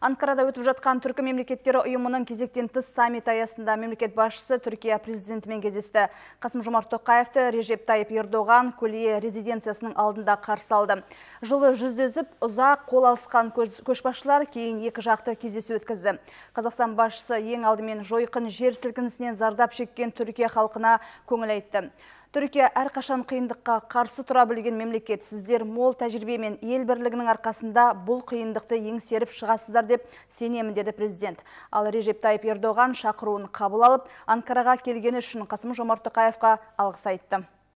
Анкарада өтіп жатқан түркі мемлекеттері ұйымының кезектен тыс саммит аясында мемлекет башысы Түркия президентімен кездесті. Қасым Жомарт Тоқаевты Режеп Тайып Ердоған Көлие резиденциясының алдында қарсы алды. Жылы жүздесіп, ұзақ қол алысқан көшбасшылар кейін екі жақты кездесу өткізді. Қазақстан басшысы ең алдымен жойқын жер сілкінісінен зардап шеккен Түркия халқына көңіл айтты. Түркия әрқашан қиындыққа қарсы тұра білген мемлекет. Сіздер мол тәжірибе мен ел бірлігінің арқасында бұл қиындықты еңсеріп шығасыздар деп сенемін деді президент. Ал Режеп Тайып Ердоған шақыруын қабыл алып, Анкараға келгені үшін Қасым Жомарт Тоқаевқа алғыс айтты.